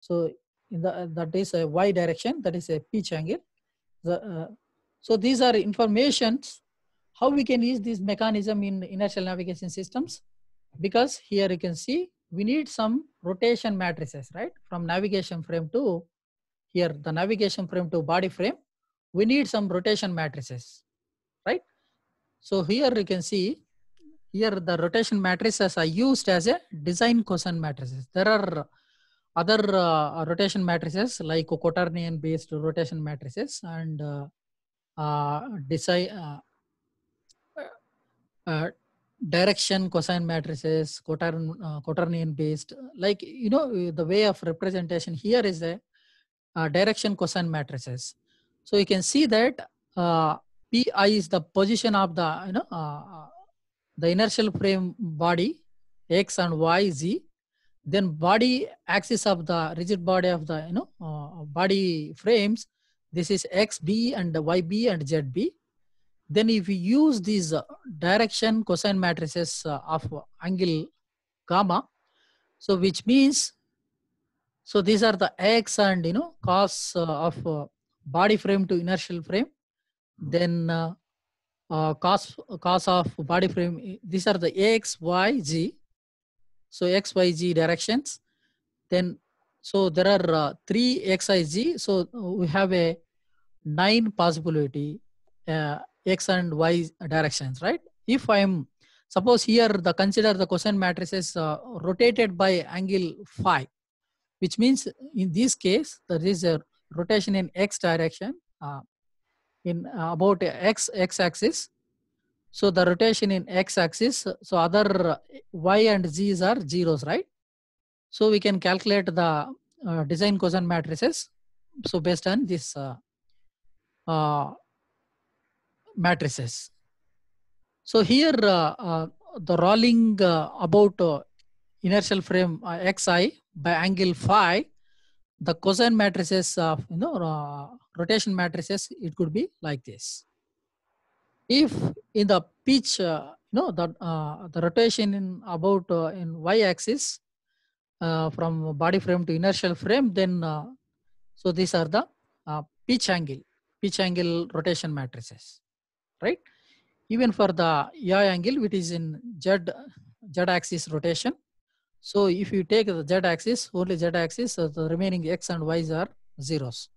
So the, that is a y direction, that is a pitch angle. The, uh, so these are informations, how we can use this mechanism in inertial navigation systems, because here you can see we need some rotation matrices, right? From navigation frame to here, the navigation frame to body frame, we need some rotation matrices, right? So here you can see, here the rotation matrices are used as a design cosine matrices. There are other uh, rotation matrices like quaternion based rotation matrices and uh, uh, uh, uh, uh direction cosine matrices quaternion quaternion based like you know the way of representation here is the direction cosine matrices so you can see that pi is the position of the you know the inertial frame body x and y z then body axis of the rigid body of the you know uh, body frames this is xb and yb and zb then if we use these uh, direction cosine matrices uh, of angle gamma so which means so these are the x and you know cos uh, of uh, body frame to inertial frame then uh, cos cos of body frame these are the x y z so x y z directions then so there are uh, three x Y Z. so we have a nine possibility uh, x and y directions right if i am suppose here the consider the cosine matrices uh, rotated by angle phi which means in this case there is a rotation in x direction uh, in uh, about x x axis so the rotation in x-axis, so other y and z's are zeros, right? So we can calculate the uh, design cosine matrices. So based on this uh, uh, matrices. So here uh, uh, the rolling uh, about inertial frame xi by angle phi, the cosine matrices of you know rotation matrices, it could be like this if in the pitch, uh, you know, the, uh, the rotation in about uh, in y axis uh, from body frame to inertial frame, then uh, so these are the uh, pitch angle, pitch angle rotation matrices, right? Even for the y angle, which is in z z axis rotation. So if you take the z axis, only z axis, so the remaining x and y's are zeros.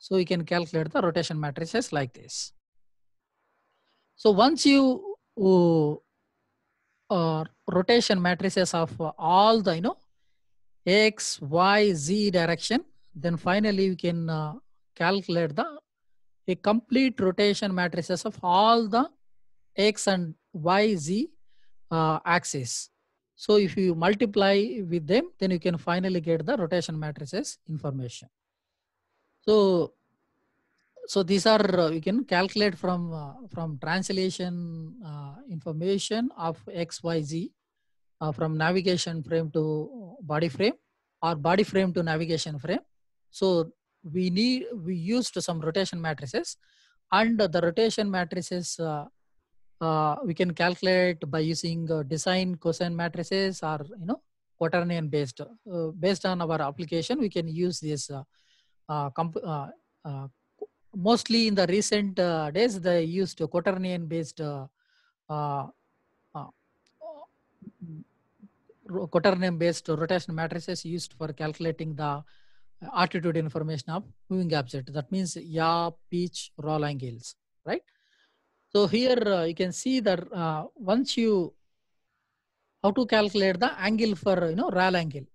So we can calculate the rotation matrices like this. So once you uh, uh, rotation matrices of all the, you know, x, y, z direction, then finally you can uh, calculate the a complete rotation matrices of all the x and y, z uh, axis. So if you multiply with them, then you can finally get the rotation matrices information. So so these are uh, we can calculate from uh, from translation uh, information of xyz uh, from navigation frame to body frame or body frame to navigation frame so we need we used some rotation matrices and the rotation matrices uh, uh, we can calculate by using design cosine matrices or you know quaternion based based on our application we can use this comp uh, mostly in the recent uh, days, they used quaternion based uh, uh, quaternion based rotation matrices used for calculating the altitude information of moving object. That means yaw, pitch, roll angles, right? So here uh, you can see that uh, once you how to calculate the angle for you know roll angle.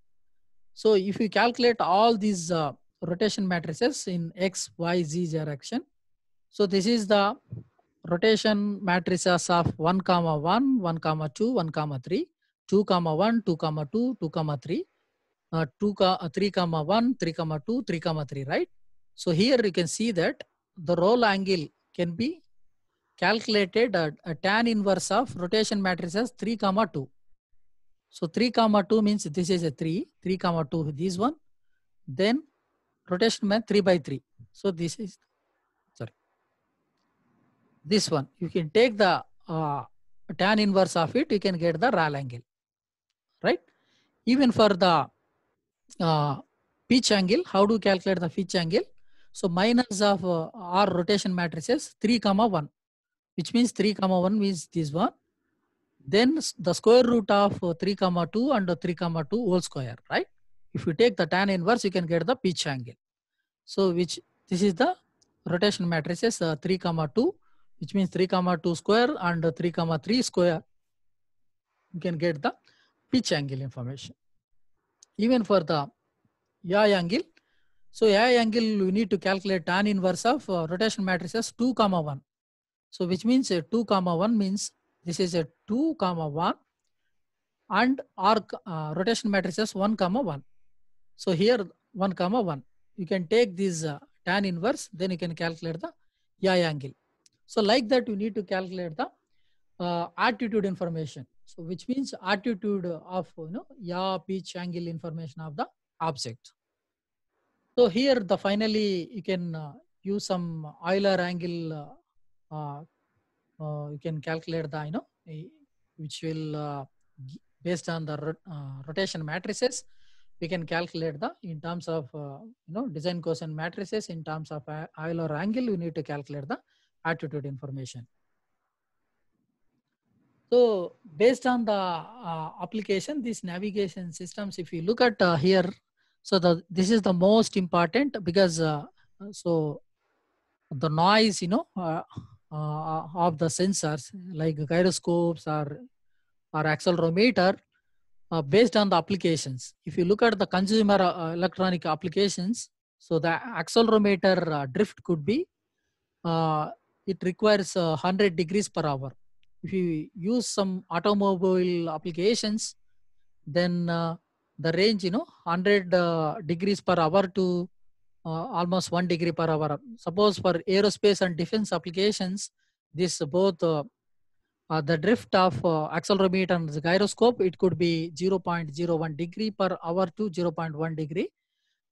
So if you calculate all these uh, rotation matrices in X, Y, Z direction. So this is the rotation matrices of 1 comma 1, 1 comma 2, 1 comma 3, 2 comma 1, 2 comma 2, 2 comma 3, uh, 2 uh, 3 comma 1, 3 comma 2, 3 comma 3, right? So here you can see that the roll angle can be calculated at a tan inverse of rotation matrices 3 comma 2. So 3 comma 2 means this is a 3, 3 comma 2 this one. Then rotation by 3 by 3. So this is, sorry, this one. You can take the uh, tan inverse of it, you can get the RAL angle, right? Even for the uh, pitch angle, how do you calculate the pitch angle? So minus of uh, R rotation matrices 3 comma 1, which means 3 comma 1 means this one. Then the square root of uh, 3 comma 2 and 3 comma 2 whole square, right? If you take the tan inverse, you can get the pitch angle. So which this is the rotation matrices uh, 3 comma 2, which means 3 comma 2 square and 3 comma 3 square. You can get the pitch angle information. Even for the yaw angle, so yaw angle we need to calculate tan inverse of uh, rotation matrices 2 comma 1. So which means uh, 2 comma 1 means this is a 2 comma 1 and arc uh, rotation matrices 1 comma 1 so here 1 comma 1. You can take this uh, tan inverse, then you can calculate the yaw angle. So like that, you need to calculate the uh, information. So which means attitude of you know yaw pitch angle information of the object. So here the finally you can uh, use some Euler angle. Uh, uh, uh you can calculate the you know which will uh, based on the rot rotation matrices we can calculate the in terms of uh, you know design quotient matrices in terms of Euler uh, or angle you need to calculate the attitude information so based on the uh, application these navigation systems if you look at uh, here so the this is the most important because uh, so the noise you know uh, of the sensors like gyroscopes or or accelerometer uh, based on the applications. If you look at the consumer uh, electronic applications, so the accelerometer uh, drift could be, uh, it requires 100 uh, degrees per hour. If you use some automobile applications, then uh, the range, you know, 100 degrees per hour to almost one degree per hour. Suppose for aerospace and defense applications, this both uh, the drift of uh, accelerometer and the gyroscope, it could be 0.01 degree per hour to 0.1 degree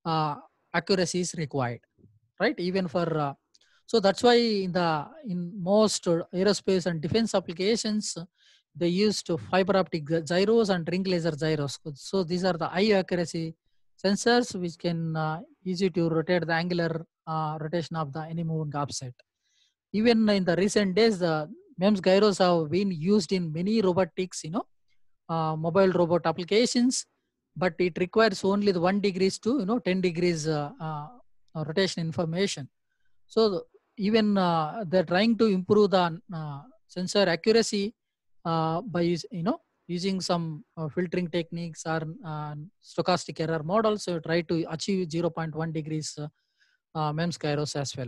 uh, accuracy is required, right? Even for, uh, so that's why in the in most uh, aerospace and defense applications, they used fiber optic gyros and ring laser gyros. So these are the high accuracy sensors which can easy to rotate the angular rotation of the any moving offset even in the recent days, the MEMS gyros have been used in many robotics, you know, uh, mobile robot applications, but it requires only the one degrees to, you know, 10 degrees uh, uh rotation information. So even uh, they're trying to improve the uh, sensor accuracy by, you know, using some filtering techniques or stochastic error models. So try to achieve 0.1 degrees MEMS gyros as well.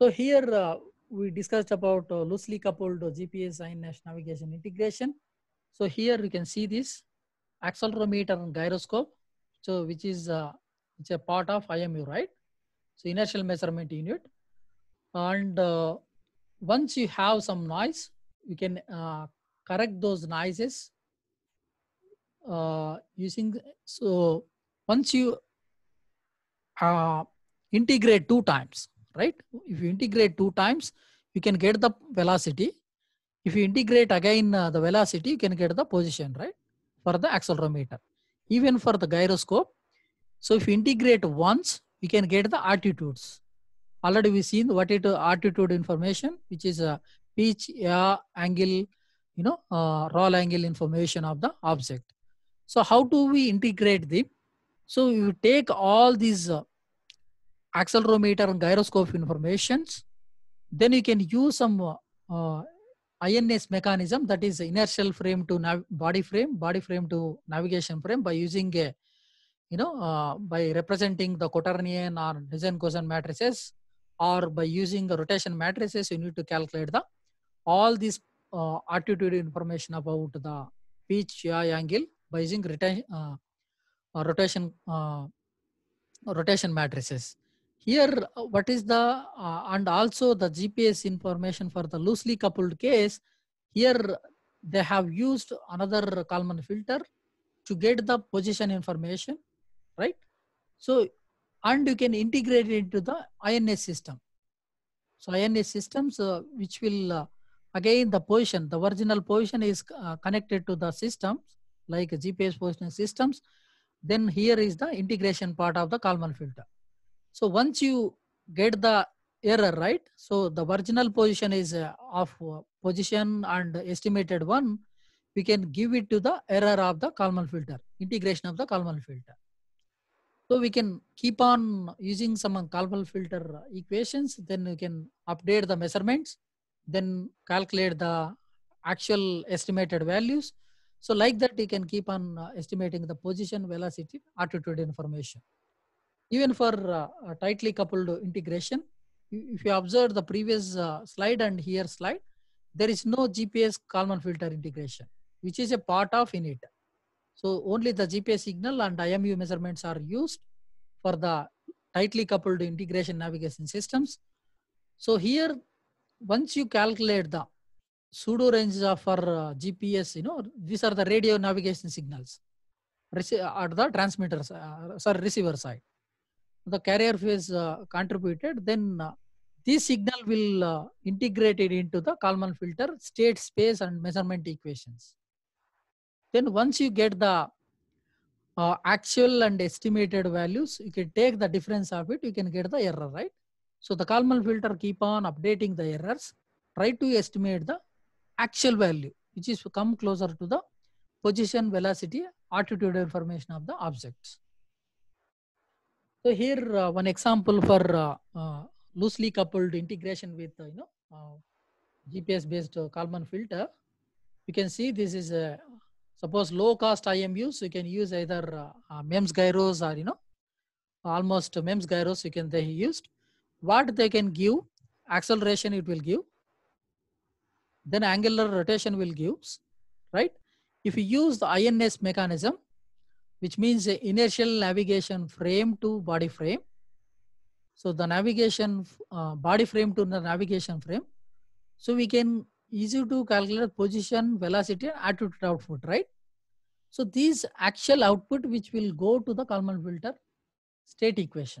So here uh, we discussed about uh, loosely coupled uh, GPS NASH navigation integration. So here you can see this accelerometer and gyroscope, so which is uh, it's a part of IMU, right? So inertial measurement unit. And uh, once you have some noise, you can uh, correct those noises uh, using, so once you integrate two times, right? If you integrate two times, you can get the velocity. If you integrate again uh, the velocity, you can get the position, right? For the accelerometer. Even for the gyroscope. So if you integrate once, you can get the altitudes. Already we seen what it uh, altitude information, which is a uh, pitch, air, angle, you know, uh, roll angle information of the object. So how do we integrate the? So you take all these uh, accelerometer and gyroscope informations. Then you can use some uh, INS mechanism that is inertial frame to body frame, body frame to navigation frame by using a, you know, uh, by representing the quaternion or design cosine matrices or by using rotation matrices, you need to calculate the all these uh, information about the pitch, yaw angle by using uh, uh, rotation, uh, rotation matrices here uh, what is the uh, and also the gps information for the loosely coupled case here they have used another kalman filter to get the position information right so and you can integrate it into the ins system so ins systems uh, which will uh, again the position the original position is uh, connected to the systems like gps positioning systems then here is the integration part of the kalman filter so once you get the error, right? So the original position is uh, of uh, position and estimated one, we can give it to the error of the Kalman filter, integration of the Kalman filter. So we can keep on using some Kalman filter equations, then you can update the measurements, then calculate the actual estimated values. So like that, you can keep on uh, estimating the position, velocity, altitude information even for uh, tightly coupled integration if you observe the previous uh, slide and here slide there is no gps kalman filter integration which is a part of init so only the gps signal and imu measurements are used for the tightly coupled integration navigation systems so here once you calculate the pseudo range for uh, gps you know these are the radio navigation signals uh, at the transmitter uh, sorry receiver side the carrier phase uh, contributed, then uh, this signal will uh, integrate it into the Kalman filter state space and measurement equations. Then once you get the uh, actual and estimated values, you can take the difference of it, you can get the error, right? So the Kalman filter keep on updating the errors, try to estimate the actual value, which is come closer to the position, velocity, altitude information of the objects. So here uh, one example for uh, uh loosely coupled integration with uh, you know uh, GPS based Kalman filter. You can see this is a suppose low cost IMUs. You can use either MEMS gyros or you know almost MEMS gyros. You can they used what they can give acceleration it will give then angular rotation will gives right if you use the ins mechanism which means the inertial navigation frame to body frame. So the navigation uh, body frame to the navigation frame. So we can easy to calculate position, velocity, attitude output, right? So these actual output which will go to the Kalman filter state equation.